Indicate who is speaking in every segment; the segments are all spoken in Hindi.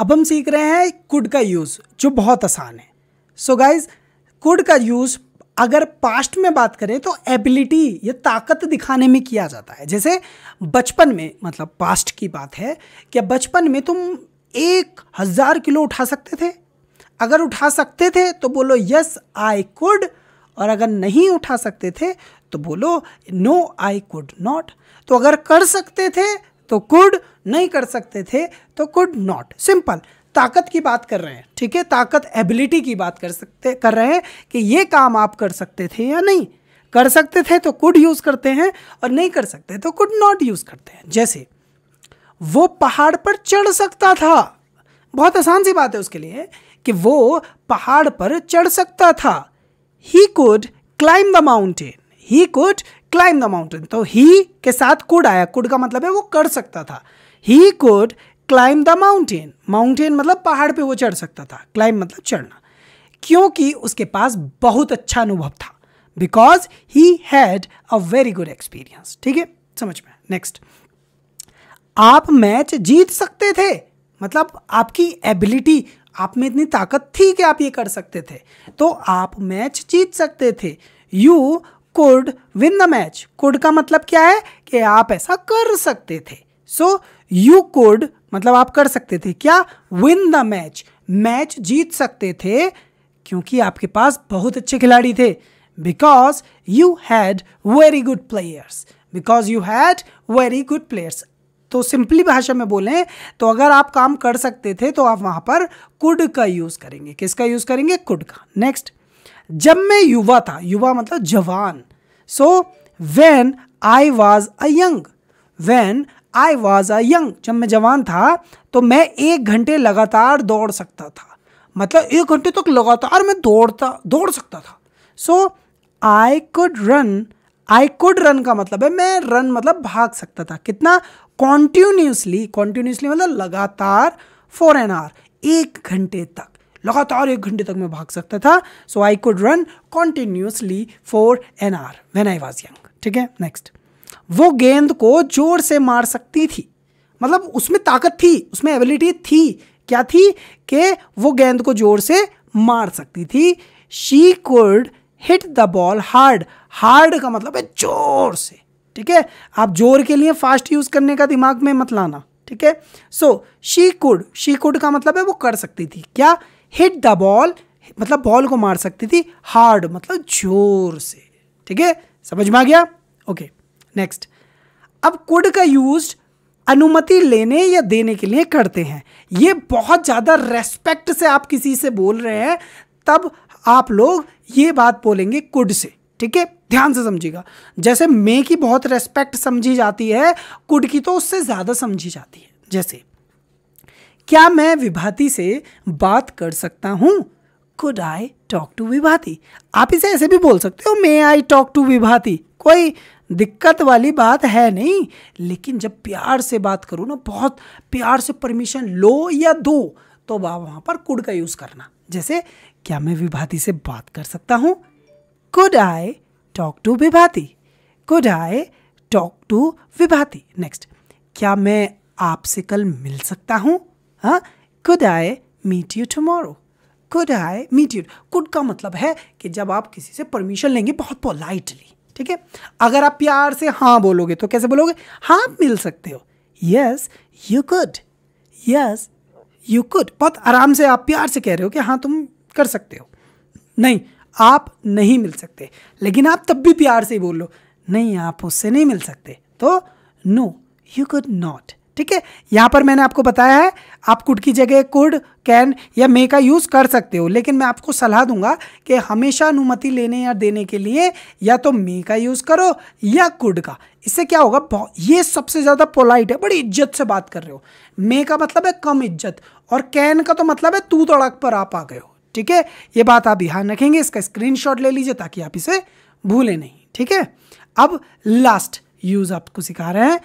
Speaker 1: अब हम सीख रहे हैं कुड का यूज़ जो बहुत आसान है सो गाइज कुड का यूज़ अगर पास्ट में बात करें तो एबिलिटी या ताकत दिखाने में किया जाता है जैसे बचपन में मतलब पास्ट की बात है कि बचपन में तुम एक हज़ार किलो उठा सकते थे अगर उठा सकते थे तो बोलो यस आई कुड और अगर नहीं उठा सकते थे तो बोलो नो आई कुड नॉट तो अगर कर सकते थे तो कुड नहीं कर सकते थे तो कुड नॉट सिंपल ताकत की बात कर रहे हैं ठीक है ताकत एबिलिटी की बात कर सकते कर रहे हैं कि ये काम आप कर सकते थे या नहीं कर सकते थे तो कुड यूज़ करते हैं और नहीं कर सकते तो कुड नॉट यूज़ करते हैं जैसे वो पहाड़ पर चढ़ सकता था बहुत आसान सी बात है उसके लिए कि वो पहाड़ पर चढ़ सकता था he could climb the mountain he could climb the mountain तो ही के साथ कुड आया कुड का मतलब है वो कर सकता था he could climb the mountain mountain मतलब पहाड़ पे वो चढ़ सकता था क्लाइम मतलब चढ़ना क्योंकि उसके पास बहुत अच्छा अनुभव था because he had a very good experience ठीक है समझ में नेक्स्ट आप मैच जीत सकते थे मतलब आपकी एबिलिटी आप में इतनी ताकत थी कि आप ये कर सकते थे तो आप मैच जीत सकते थे you could win the match could का मतलब क्या है कि आप ऐसा कर सकते थे सो यू कुड मतलब आप कर सकते थे क्या विन द मैच मैच जीत सकते थे क्योंकि आपके पास बहुत अच्छे खिलाड़ी थे because you had very good players because you had very good players तो सिंपली भाषा में बोलें तो अगर आप काम कर सकते थे तो आप वहां पर कुड का यूज करेंगे किसका यूज करेंगे कुड का नेक्स्ट जब मैं युवा था युवा मतलब जवान so when I was a young when I was a young जब मैं जवान था तो मैं एक घंटे लगातार दौड़ सकता था मतलब एक घंटे तक तो लगातार मैं दौड़ता दौड़ सकता था so I could run I could run का मतलब है मैं रन मतलब भाग सकता था कितना कॉन्टिन्यूसली कॉन्टिन्यूसली मतलब लगातार फॉर एन आवर एक घंटे तक लगातार एक घंटे तक मैं भाग सकता था so I could run continuously for an hour when I was young ठीक है नेक्स्ट वो गेंद को जोर से मार सकती थी मतलब उसमें ताकत थी उसमें एबिलिटी थी क्या थी कि वो गेंद को जोर से मार सकती थी she could hit the ball hard hard का मतलब है जोर से ठीक है आप जोर के लिए फास्ट यूज करने का दिमाग में मत लाना ठीक है so she could she could का मतलब है वो कर सकती थी क्या हिट द बॉल मतलब बॉल को मार सकती थी हार्ड मतलब जोर से ठीक है समझ में आ गया ओके नेक्स्ट अब कुड का यूज अनुमति लेने या देने के लिए करते हैं ये बहुत ज़्यादा रेस्पेक्ट से आप किसी से बोल रहे हैं तब आप लोग ये बात बोलेंगे कुड से ठीक है ध्यान से समझिएगा जैसे मे की बहुत रेस्पेक्ट समझी जाती है कुड की तो उससे ज़्यादा समझी जाती है जैसे क्या मैं विभाती से बात कर सकता हूँ could I talk to Vibhati आप इसे ऐसे भी बोल सकते हो मे आई टॉक टू विभाती कोई दिक्कत वाली बात है नहीं लेकिन जब प्यार से बात करूँ ना बहुत प्यार से परमिशन लो या दो तो आप वहाँ पर कुड का यूज़ करना जैसे क्या मैं विभाती से बात कर सकता हूँ could I talk to Vibhati could I talk to Vibhati next क्या मैं आपसे कल मिल सकता हूँ हाँ could I meet you tomorrow could I meet you could का मतलब है कि जब आप किसी से परमिशन लेंगे बहुत पोलाइटली ठीक है अगर आप प्यार से हाँ बोलोगे तो कैसे बोलोगे हाँ आप मिल सकते हो yes you could yes you could बहुत आराम से आप प्यार से कह रहे हो कि हाँ तुम कर सकते हो नहीं आप नहीं मिल सकते लेकिन आप तब भी प्यार से बोल लो नहीं आप उससे नहीं मिल सकते तो नो यू कुड नॉट ठीक है यहाँ पर मैंने आपको बताया है आप कुड की जगह कुड कैन या मे का यूज़ कर सकते हो लेकिन मैं आपको सलाह दूंगा कि हमेशा अनुमति लेने या देने के लिए या तो मे का यूज़ करो या कुड का इससे क्या होगा ये सबसे ज़्यादा पोलाइट है बड़ी इज्जत से बात कर रहे हो मे का मतलब है कम इज्जत और कैन का तो मतलब है तू तड़क पर आप आ गए हो ठीक है ये बात आप ध्यान रखेंगे इसका स्क्रीन ले लीजिए ताकि आप इसे भूलें नहीं ठीक है अब लास्ट यूज़ आपको सिखा रहे हैं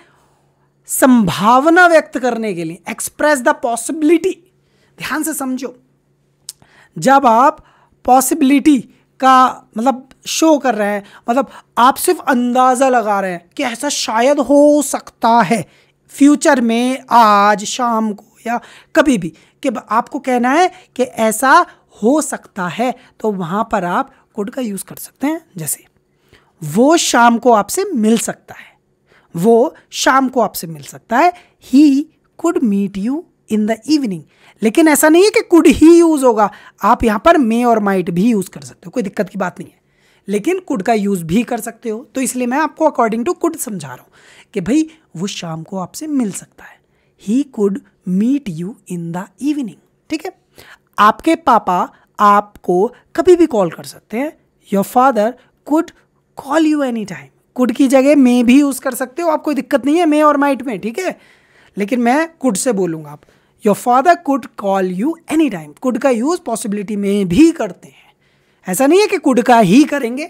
Speaker 1: संभावना व्यक्त करने के लिए एक्सप्रेस द पॉसिबिलिटी ध्यान से समझो जब आप पॉसिबिलिटी का मतलब शो कर रहे हैं मतलब आप सिर्फ अंदाज़ा लगा रहे हैं कि ऐसा शायद हो सकता है फ्यूचर में आज शाम को या कभी भी कि आपको कहना है कि ऐसा हो सकता है तो वहाँ पर आप कोड का यूज़ कर सकते हैं जैसे वो शाम को आपसे मिल सकता है वो शाम को आपसे मिल सकता है he could meet you in the evening लेकिन ऐसा नहीं है कि कुड ही यूज़ होगा आप यहाँ पर मे और माइट भी यूज़ कर सकते हो कोई दिक्कत की बात नहीं है लेकिन कुड का यूज़ भी कर सकते हो तो इसलिए मैं आपको अकॉर्डिंग टू कुड समझा रहा हूँ कि भाई वो शाम को आपसे मिल सकता है he could meet you in the evening ठीक है आपके पापा आपको कभी भी कॉल कर सकते हैं your father could call you any time could की जगह मे भी यूज़ कर सकते हो आप कोई दिक्कत नहीं है मे और माइट में ठीक है लेकिन मैं कुड से बोलूँगा आप your father could call you any time could का यूज़ पॉसिबिलिटी में भी करते हैं ऐसा नहीं है कि कुड का ही करेंगे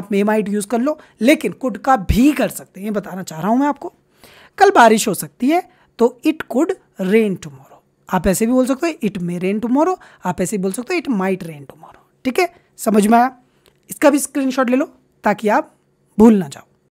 Speaker 1: आप मे माइट यूज़ कर लो लेकिन कुड का भी कर सकते हैं ये बताना चाह रहा हूँ मैं आपको कल बारिश हो सकती है तो इट कुड रेन टुमोरो आप ऐसे भी बोल सकते हो इट मे रेन टुमोरो आप ऐसे भी बोल सकते हो इट माइट रेन टुमोरो ठीक है समझ में आया इसका भी स्क्रीनशॉट ले लो ताकि आप भूल ना जाओ